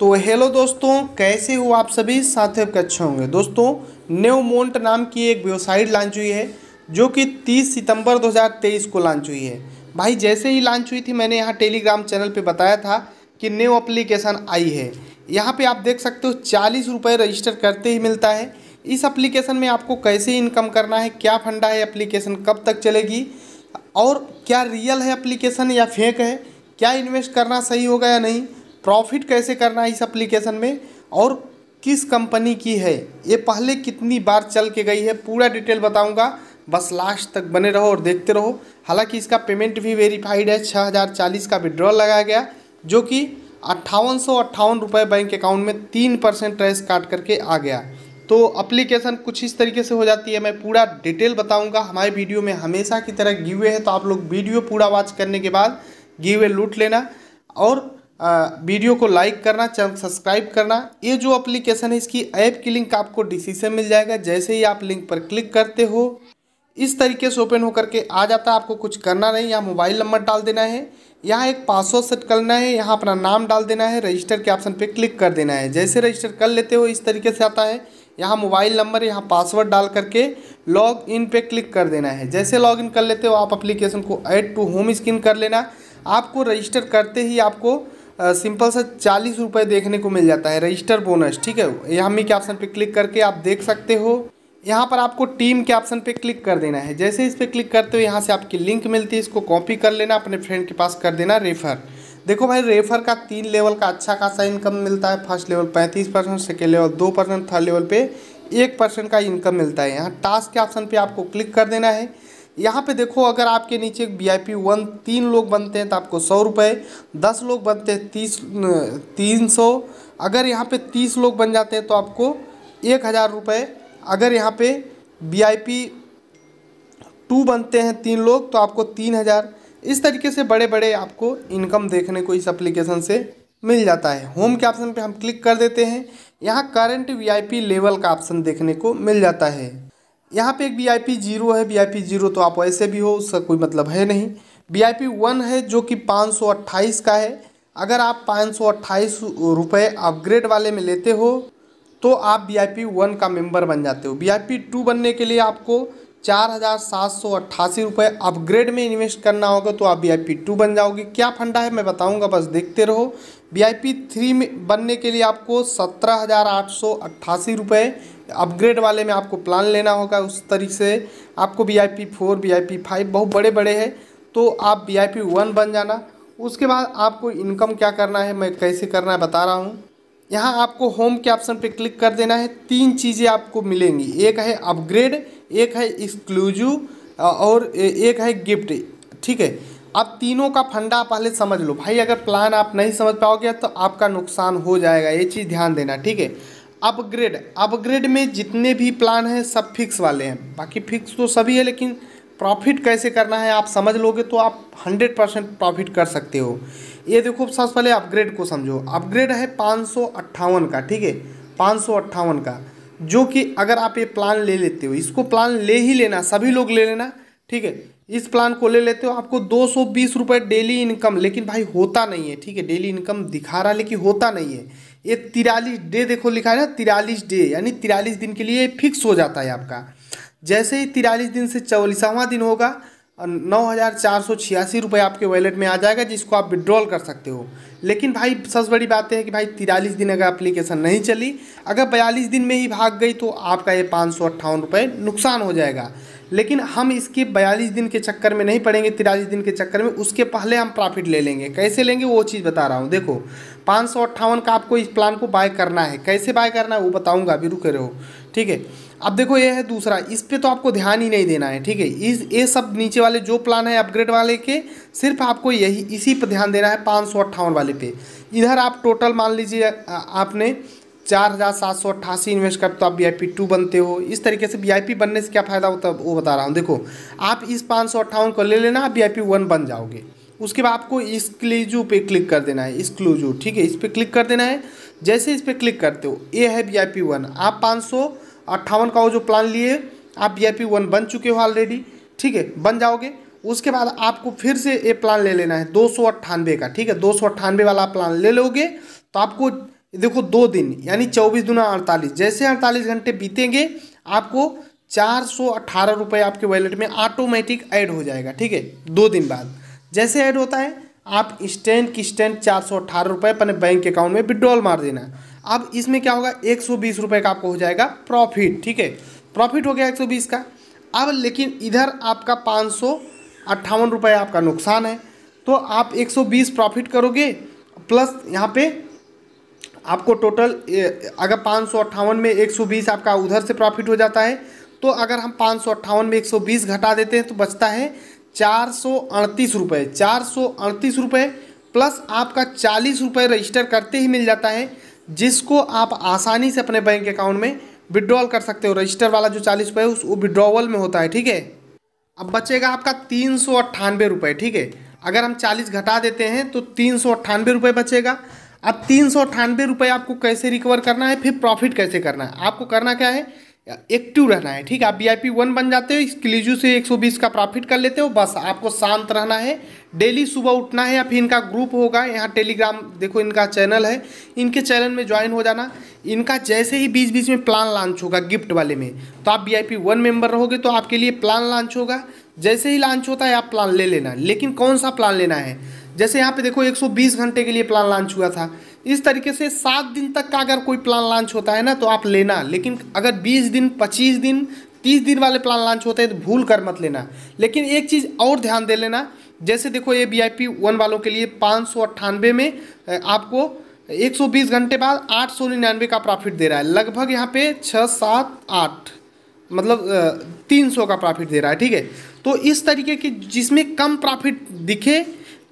तो हेलो दोस्तों कैसे हो आप सभी साथ के अच्छे होंगे दोस्तों न्यूमोन्ट नाम की एक वेबसाइट लॉन्च हुई है जो कि 30 सितंबर 2023 को लॉन्च हुई है भाई जैसे ही लॉन्च हुई थी मैंने यहाँ टेलीग्राम चैनल पे बताया था कि न्यू अप्लीकेशन आई है यहाँ पे आप देख सकते हो चालीस रुपये रजिस्टर करते ही मिलता है इस अप्लीकेशन में आपको कैसे इनकम करना है क्या फंडा है अप्लीकेशन कब तक चलेगी और क्या रियल है अप्लीकेशन या फेक है क्या इन्वेस्ट करना सही होगा या नहीं प्रॉफिट कैसे करना है इस एप्लीकेशन में और किस कंपनी की है ये पहले कितनी बार चल के गई है पूरा डिटेल बताऊंगा बस लास्ट तक बने रहो और देखते रहो हालांकि इसका पेमेंट भी वेरीफाइड है छः हज़ार चालीस का विड्रॉल लगाया गया जो कि अट्ठावन सौ अट्ठावन रुपये बैंक अकाउंट में तीन परसेंट ट्रेस काट करके आ गया तो अप्लीकेशन कुछ इस तरीके से हो जाती है मैं पूरा डिटेल बताऊँगा हमारे वीडियो में हमेशा की तरह गिवे है तो आप लोग वीडियो पूरा वॉच करने के बाद गिवे लूट लेना और वीडियो को लाइक करना चैनल सब्सक्राइब करना ये जो एप्लीकेशन है इसकी ऐप की लिंक आपको डीसी से मिल जाएगा जैसे ही आप लिंक पर क्लिक करते हो इस तरीके से ओपन होकर के आ जाता है आपको कुछ करना नहीं यहाँ मोबाइल नंबर डाल देना है यहाँ एक पासवर्ड सेट करना है यहाँ अपना नाम डाल देना है रजिस्टर के ऑप्शन पर क्लिक कर देना है जैसे रजिस्टर कर लेते हो इस तरीके से आता है यहाँ मोबाइल नंबर यहाँ पासवर्ड डाल करके लॉग इन पर क्लिक कर देना है जैसे लॉग इन कर लेते हो आप अप्लीकेशन को ऐड टू होम स्क्रीन कर लेना आपको रजिस्टर करते ही आपको सिंपल सा चालीस रुपये देखने को मिल जाता है रजिस्टर बोनस ठीक है यहाँ मी के ऑप्शन पे क्लिक करके आप देख सकते हो यहाँ पर आपको टीम के ऑप्शन पे क्लिक कर देना है जैसे इस पर क्लिक करते हो यहाँ से आपकी लिंक मिलती है इसको कॉपी कर लेना अपने फ्रेंड के पास कर देना रेफर देखो भाई रेफर का तीन लेवल का अच्छा खासा इनकम मिलता है फर्स्ट लेवल पैंतीस परसेंट सेकेंड लेवल दो परसेंट थर्ड लेवल पे एक परसेंट का इनकम मिलता है यहाँ टास्क के ऑप्शन पे आपको क्लिक कर देना है यहाँ पे देखो अगर आपके नीचे वी आई पी वन तीन लोग बनते हैं तो आपको सौ रुपये दस लोग बनते हैं तीस तीन सौ अगर यहाँ पे तीस लोग बन जाते हैं तो आपको एक हज़ार रुपये अगर यहाँ पे वी आई पी टू बनते हैं तीन लोग तो आपको तीन हज़ार इस तरीके से बड़े बड़े आपको इनकम देखने को इस अप्लीकेशन से मिल जाता है होम के ऑप्शन पर हम क्लिक कर देते हैं यहाँ करंट पी लेवल का ऑप्शन देखने को मिल जाता है यहाँ पे एक वी आई पी जीरो है वी आई पी जीरो तो आप ऐसे भी हो उसका कोई मतलब है नहीं वी आई पी वन है जो कि पाँच सौ अट्ठाईस का है अगर आप पाँच सौ अट्ठाईस रुपये अपग्रेड वाले में लेते हो तो आप वी आई पी वन का मेंबर बन जाते हो वी आई पी टू बनने के लिए आपको चार हज़ार सात सौ अट्ठासी रुपये अपग्रेड में इन्वेस्ट करना होगा तो आप वी आई पी टू बन जाओगे क्या फंडा है मैं बताऊंगा बस देखते रहो वी आई पी थ्री में बनने के लिए आपको सत्रह हज़ार आठ सौ अट्ठासी रुपये अपग्रेड वाले में आपको प्लान लेना होगा उस तरीके से आपको V I P four V I P five बहुत बड़े बड़े हैं तो आप वी आई पी वन बन जाना उसके बाद आपको इनकम क्या करना है मैं कैसे करना है बता रहा हूँ यहाँ आपको होम के ऑप्शन पे क्लिक कर देना है तीन चीज़ें आपको मिलेंगी एक है अपग्रेड एक है एक्सक्लूजिव और एक है गिफ्ट ठीक है आप तीनों का फंडा पहले समझ लो भाई अगर प्लान आप नहीं समझ पाओगे तो आपका नुकसान हो जाएगा ये चीज़ ध्यान देना ठीक है अपग्रेड अपग्रेड में जितने भी प्लान हैं सब फिक्स वाले हैं बाकी फिक्स तो सभी है लेकिन प्रॉफिट कैसे करना है आप समझ लोगे तो आप हंड्रेड परसेंट प्रॉफिट कर सकते हो ये देखो सबसे पहले अपग्रेड को समझो अपग्रेड है पाँच का ठीक है पाँच का जो कि अगर आप ये प्लान ले लेते हो इसको प्लान ले ही लेना सभी लोग ले लेना ठीक है इस प्लान को ले लेते हो आपको दो सौ बीस रुपये डेली इनकम लेकिन भाई होता नहीं है ठीक है डेली इनकम दिखा रहा लेकिन होता नहीं है ये तिरालीस डे देखो लिखा है ना तिरालीस डे यानी तिरालीस दिन के लिए फिक्स हो जाता है आपका जैसे ही तिरालीस दिन से चौलीसवां दिन होगा नौ हज़ार चार सौ छियासी रुपये आपके वॉलेट में आ जाएगा जिसको आप विड्रॉल कर सकते हो लेकिन भाई सबसे बड़ी बात है कि भाई तिरालीस दिन अगर एप्लीकेशन नहीं चली अगर बयालीस दिन में ही भाग गई तो आपका ये पाँच सौ अट्ठावन रुपये नुकसान हो जाएगा लेकिन हम इसके बयालीस दिन के चक्कर में नहीं पड़ेंगे तिरालीस दिन के चक्कर में उसके पहले हम प्रॉफिट ले लेंगे कैसे लेंगे वो चीज़ बता रहा हूँ देखो पाँच का आपको इस प्लान को बाय करना है कैसे बाय करना है वो बताऊँगा अभी रुके रहो ठीक है अब देखो ये है दूसरा इस पर तो आपको ध्यान ही नहीं देना है ठीक है इस ये सब नीचे वाले जो प्लान है अपग्रेड वाले के सिर्फ आपको यही इसी पर ध्यान देना है पाँच वाले पे इधर आप टोटल मान लीजिए आपने चार हज़ार सात सौ अट्ठासी इन्वेस्ट करते हो आप वी टू बनते हो इस तरीके से वी बनने से क्या फ़ायदा होता है वो बता रहा हूँ देखो आप इस पाँच सौ अट्ठावन को ले लेना आप वी वन बन जाओगे उसके बाद आपको क्लीजू पे क्लिक कर देना है क्लूजू ठीक है इस पर क्लिक कर देना है जैसे इस पर क्लिक करते हो ये है वी आई पी वन आप पाँच सौ अट्ठावन का वो जो प्लान लिए आप वी आई पी वन बन चुके हो ऑलरेडी ठीक है बन जाओगे उसके बाद आपको फिर से ये प्लान ले लेना है दो सौ का ठीक है दो सौ अट्ठानवे वाला प्लान ले लोगे तो आपको देखो दो दिन यानी चौबीस दुना अड़तालीस जैसे अड़तालीस घंटे बीतेंगे आपको चार सौ अट्ठारह रुपये आपके वैलेट में ऑटोमेटिक ऐड हो जाएगा ठीक है दो दिन बाद जैसे ऐड होता है आप स्टैंड की स्टैंड चार सौ अट्ठारह रुपये अपने बैंक अकाउंट में विड्रॉल मार देना अब इसमें क्या होगा एक सौ बीस रुपये का आपको हो जाएगा प्रॉफिट ठीक है प्रॉफिट हो गया एक सौ बीस का अब लेकिन इधर आपका पाँच सौ अट्ठावन रुपये आपका नुकसान है तो आप एक सौ बीस प्रॉफिट करोगे प्लस यहाँ पे आपको टोटल अगर पाँच में एक आपका उधर से प्रॉफिट हो जाता है तो अगर हम पाँच में एक घटा देते हैं तो बचता है चार सौ अड़तीस रुपये चार सौ अड़तीस रुपये प्लस आपका चालीस रुपये रजिस्टर करते ही मिल जाता है जिसको आप आसानी से अपने बैंक अकाउंट में विड्रॉल कर सकते हो रजिस्टर वाला जो चालीस रुपये उस विड्रॉवल में होता है ठीक है अब बचेगा आपका तीन सौ अट्ठानबे रुपये ठीक है अगर हम चालीस घटा देते हैं तो तीन सौ अट्ठानबे रुपये बचेगा अब तीन सौ अठानवे रुपये आपको कैसे रिकवर करना है फिर प्रॉफिट कैसे करना है आपको करना क्या है एक्टिव रहना है ठीक है आप वी आई पी वन बन जाते हो क्लीजू से एक सौ बीस का प्रॉफिट कर लेते हो बस आपको शांत रहना है डेली सुबह उठना है या फिर इनका ग्रुप होगा यहाँ टेलीग्राम देखो इनका चैनल है इनके चैनल में ज्वाइन हो जाना इनका जैसे ही बीच बीच में प्लान लॉन्च होगा गिफ्ट वाले में तो आप V I P one member रहोगे तो आपके लिए प्लान लॉन्च होगा जैसे ही लॉन्च होता है आप प्लान ले लेना लेकिन कौन सा प्लान लेना है जैसे यहाँ पे देखो 120 घंटे के लिए प्लान लॉन्च हुआ था इस तरीके से सात दिन तक का अगर कोई प्लान लॉन्च होता है ना तो आप लेना लेकिन अगर बीस दिन पच्चीस दिन तीस दिन वाले प्लान लॉन्च होते हैं तो भूल कर मत लेना लेकिन एक चीज़ और ध्यान दे लेना जैसे देखो ये वी आई पी वन वालों के लिए पाँच में आपको 120 घंटे बाद आठ सौ निन्यानवे का प्रॉफिट दे रहा है लगभग यहाँ पे छः सात आठ मतलब तीन सौ का प्रॉफिट दे रहा है ठीक है तो इस तरीके की जिसमें कम प्रॉफिट दिखे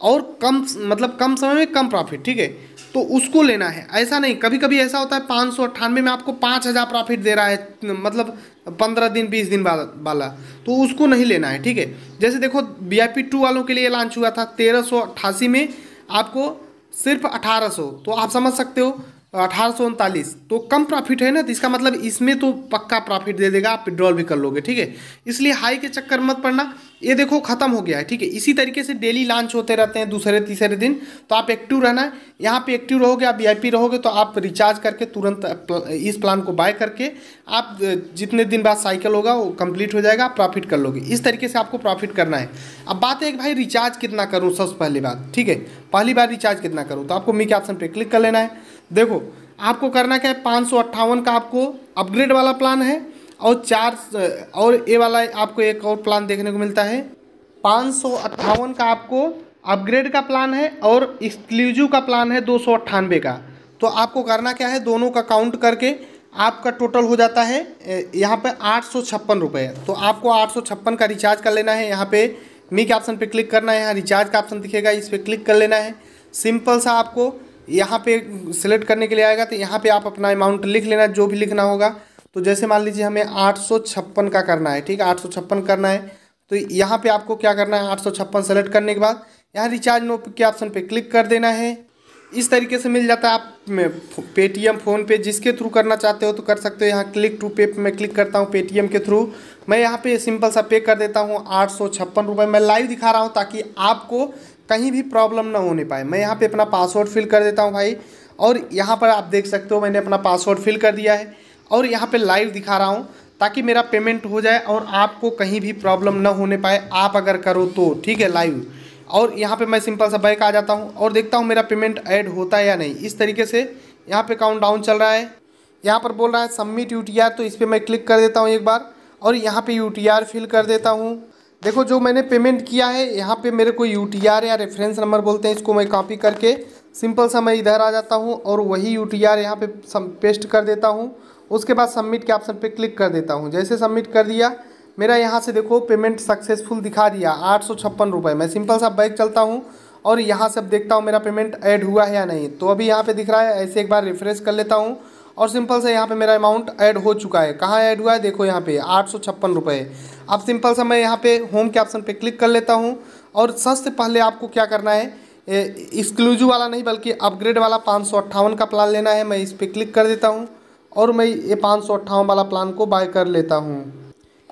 और कम मतलब कम समय में कम प्रॉफिट ठीक है तो उसको लेना है ऐसा नहीं कभी कभी ऐसा होता है पाँच सौ अट्ठानवे में आपको पाँच हज़ार प्रॉफिट दे रहा है मतलब पंद्रह दिन बीस दिन वाला तो उसको नहीं लेना है ठीक है जैसे देखो बी आई पी टू वालों के लिए लॉन्च हुआ था तेरह सौ अट्ठासी में आपको सिर्फ अठारह सौ तो आप समझ सकते हो अठारह तो कम प्रॉफिट है ना तो इसका मतलब इसमें तो पक्का प्रॉफिट दे देगा आप विड्रॉल भी कर लोगे ठीक है इसलिए हाई के चक्कर मत पड़ना ये देखो खत्म हो गया है ठीक है इसी तरीके से डेली लॉन्च होते रहते हैं दूसरे तीसरे दिन तो आप एक्टिव रहना है यहाँ पे एक्टिव रहोगे आप वी रहोगे तो आप रिचार्ज करके तुरंत इस प्लान को बाय करके आप जितने दिन बाद साइकिल होगा वो कंप्लीट हो जाएगा प्रॉफिट कर लोगे इस तरीके से आपको प्रॉफिट करना है अब बात है कि भाई रिचार्ज कितना करूँ सबसे पहली बात ठीक है पहली बार रिचार्ज कितना करूँ तो आपको मी के ऑप्शन पर क्लिक कर लेना है देखो आपको करना क्या है पाँच का आपको अपग्रेड वाला प्लान है और चार और ये वाला आपको एक और प्लान देखने को मिलता है पाँच का आपको अपग्रेड का प्लान है और एक्सक्लूजिव का प्लान है दो का तो आपको करना क्या है दोनों का काउंट करके आपका टोटल हो जाता है यहाँ पर आठ सौ छप्पन रुपये तो आपको आठ सौ छप्पन का रिचार्ज कर लेना है यहाँ पे मी के ऑप्शन पे क्लिक करना है यहाँ रिचार्ज का ऑप्शन दिखेगा इस पर क्लिक कर लेना है सिंपल सा आपको यहाँ पे सिलेक्ट करने के लिए आएगा तो यहाँ पे आप अपना अमाउंट लिख लेना जो भी लिखना होगा तो जैसे मान लीजिए हमें आठ का करना है ठीक है आठ करना है तो यहाँ पे आपको क्या करना है आठ सौ सेलेक्ट करने के बाद यहाँ रिचार्ज नो के ऑप्शन पे क्लिक कर देना है इस तरीके से मिल जाता है आप पेटीएम फ़ोनपे जिसके थ्रू करना चाहते हो तो कर सकते हो यहाँ क्लिक टू पे मैं क्लिक करता हूँ पेटीएम के थ्रू मैं यहाँ पे सिंपल सा पे कर देता हूँ आठ सौ छप्पन रुपये मैं लाइव दिखा रहा हूँ ताकि आपको कहीं भी प्रॉब्लम ना होने पाए मैं यहाँ पर अपना पासवर्ड फिल कर देता हूँ भाई और यहाँ पर आप देख सकते हो मैंने अपना पासवर्ड फिल कर दिया है और यहाँ पे लाइव दिखा रहा हूँ ताकि मेरा पेमेंट हो जाए और आपको कहीं भी प्रॉब्लम ना होने पाए आप अगर करो तो ठीक है लाइव और यहाँ पे मैं सिंपल सा बैक आ जाता हूँ और देखता हूँ मेरा पेमेंट ऐड होता है या नहीं इस तरीके से यहाँ पे काउंट डाउन चल रहा है यहाँ पर बोल रहा है सबमिट यू तो इस पर मैं क्लिक कर देता हूँ एक बार और यहाँ पर यू फिल कर देता हूँ देखो जो मैंने पेमेंट किया है यहाँ पे मेरे को यू या रेफरेंस नंबर बोलते हैं इसको मैं कॉपी करके सिंपल सा मैं इधर आ जाता हूँ और वही यू टी आर यहाँ पे पेस्ट कर देता हूँ उसके बाद सबमिट के ऑप्शन पे क्लिक कर देता हूँ जैसे सबमिट कर दिया मेरा यहाँ से देखो पेमेंट सक्सेसफुल दिखा दिया आठ सौ छप्पन रुपये मैं सिंपल सा बैग चलता हूँ और यहाँ से अब देखता हूँ मेरा पेमेंट ऐड हुआ है या नहीं तो अभी यहाँ पे दिख रहा है ऐसे एक बार रिफ्रेश कर लेता हूँ और सिंपल से यहाँ पे मेरा अमाउंट ऐड हो चुका है कहाँ ऐड हुआ है देखो यहाँ पे आठ सौ छप्पन रुपये अब सिंपल सा मैं यहाँ पे होम के ऑप्शन पे क्लिक कर लेता हूँ और सबसे पहले आपको क्या करना है एक्सक्लूजिव वाला नहीं बल्कि अपग्रेड वाला पाँच सौ अट्ठावन का प्लान लेना है मैं इस पर क्लिक कर देता हूँ और मैं ये पाँच सौ अट्ठावन वाला प्लान को बाय कर लेता हूँ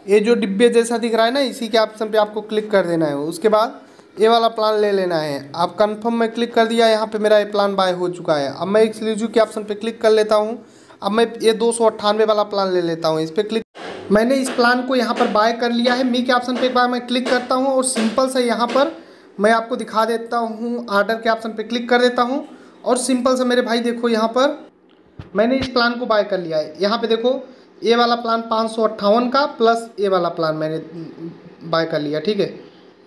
ये जो डिब्बे जैसा दिख रहा है ना इसी के ऑप्शन पे आपको क्लिक कर देना है उसके बाद ये वाला प्लान ले लेना है आप कंफर्म में क्लिक कर दिया यहाँ पे मेरा ये प्लान बाय हो चुका है अब मैं एक्सलीजू के ऑप्शन पे क्लिक कर लेता हूँ अब मैं ये दो वाला प्लान ले लेता हूँ इस पर क्लिक मैंने इस प्लान को यहाँ पर बाय कर लिया है मी के ऑप्शन पर एक बार मैं क्लिक करता हूँ और सिंपल से यहाँ पर मैं आपको दिखा देता हूँ आर्डर के ऑप्शन पर क्लिक कर देता हूँ और सिंपल से मेरे भाई देखो यहाँ पर मैंने इस प्लान को बाय कर लिया है यहाँ पे देखो ए वाला प्लान पाँच का प्लस ए वाला प्लान मैंने बाय mm, कर लिया ठीक है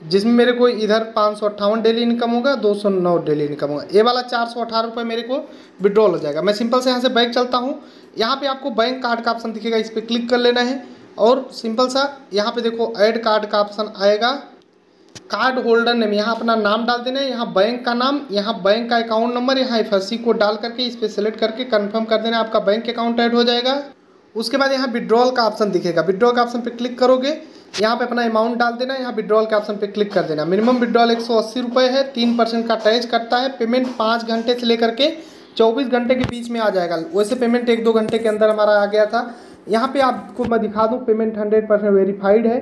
जिसमें मेरे को इधर पाँच डेली इनकम होगा 209 डेली इनकम होगा ए वाला चार सौ अठारह रुपये मेरे को विड्रॉल हो जाएगा मैं सिंपल से यहाँ से बैंक चलता हूँ यहाँ पे आपको बैंक कार्ड का ऑप्शन दिखेगा इस पर क्लिक कर लेना है और सिंपल सा यहाँ पे देखो ऐड कार्ड का ऑप्शन आएगा कार्ड होल्डर नेम यहाँ अपना नाम डाल देना है यहाँ बैंक का नाम यहाँ बैंक का अकाउंट नंबर यहाँ एफ को डाल करके इस पर सेलेक्ट करके कन्फर्म कर देना आपका बैंक अकाउंट ऐड हो जाएगा उसके बाद यहाँ विड्रॉल का ऑप्शन दिखेगा विड्रॉल का ऑप्शन पर क्लिक करोगे यहाँ पे अपना अमाउंट डाल देना यहाँ विड्रॉल के ऑप्शन पे क्लिक कर देना मिनिमम विड्रॉल एक सौ है तीन परसेंट का टैच करता है पेमेंट पाँच घंटे से लेकर के चौबीस घंटे के बीच में आ जाएगा वैसे पेमेंट एक दो घंटे के अंदर हमारा आ गया था यहाँ पे आपको मैं दिखा दूँ पेमेंट हंड्रेड परसेंट वेरीफाइड है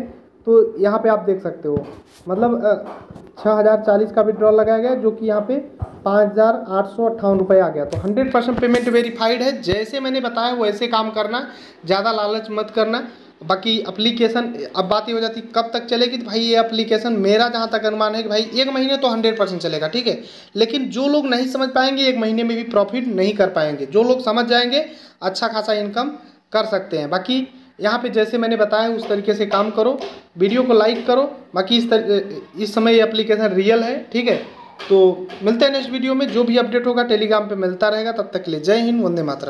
तो यहाँ पे आप देख सकते हो मतलब छः हज़ार चालीस का विड्रॉल लगाया गया जो कि यहाँ पे पाँच हज़ार आठ सौ अट्ठावन रुपये आ गया तो हंड्रेड परसेंट पेमेंट वेरीफाइड है जैसे मैंने बताया वैसे काम करना ज़्यादा लालच मत करना बाकी अप्लीकेशन अब बात ये हो जाती कब तक चलेगी तो भाई ये अप्लीकेशन मेरा जहाँ तक अनुमान है कि भाई एक महीने तो हंड्रेड परसेंट चलेगा ठीक है लेकिन जो लोग नहीं समझ पाएंगे एक महीने में भी प्रॉफिट नहीं कर पाएंगे जो लोग समझ जाएंगे अच्छा खासा इनकम कर सकते हैं बाकी यहाँ पे जैसे मैंने बताया उस तरीके से काम करो वीडियो को लाइक करो बाकी इस तर इस समय ये एप्लीकेशन रियल है ठीक है तो मिलते हैं नेक्स्ट वीडियो में जो भी अपडेट होगा टेलीग्राम पे मिलता रहेगा तब तक ले लिए जय हिंद वंदे मातरम